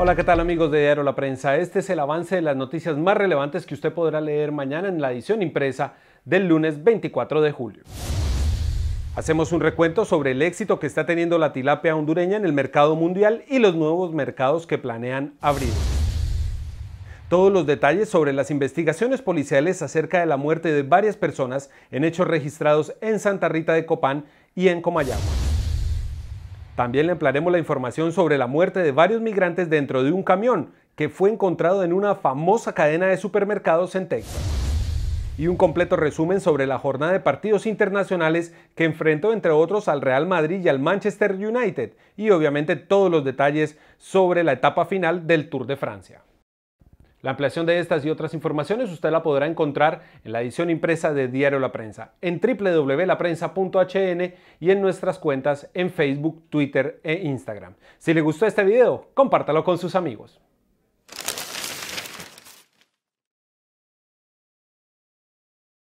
Hola, ¿qué tal amigos de Diario La Prensa? Este es el avance de las noticias más relevantes que usted podrá leer mañana en la edición impresa del lunes 24 de julio. Hacemos un recuento sobre el éxito que está teniendo la tilapia hondureña en el mercado mundial y los nuevos mercados que planean abrir. Todos los detalles sobre las investigaciones policiales acerca de la muerte de varias personas en hechos registrados en Santa Rita de Copán y en Comayagua. También le ampliaremos la información sobre la muerte de varios migrantes dentro de un camión que fue encontrado en una famosa cadena de supermercados en Texas y un completo resumen sobre la jornada de partidos internacionales que enfrentó entre otros al Real Madrid y al Manchester United y obviamente todos los detalles sobre la etapa final del Tour de Francia. La ampliación de estas y otras informaciones usted la podrá encontrar en la edición impresa de Diario La Prensa, en www.laprensa.hn y en nuestras cuentas en Facebook, Twitter e Instagram. Si le gustó este video, compártalo con sus amigos.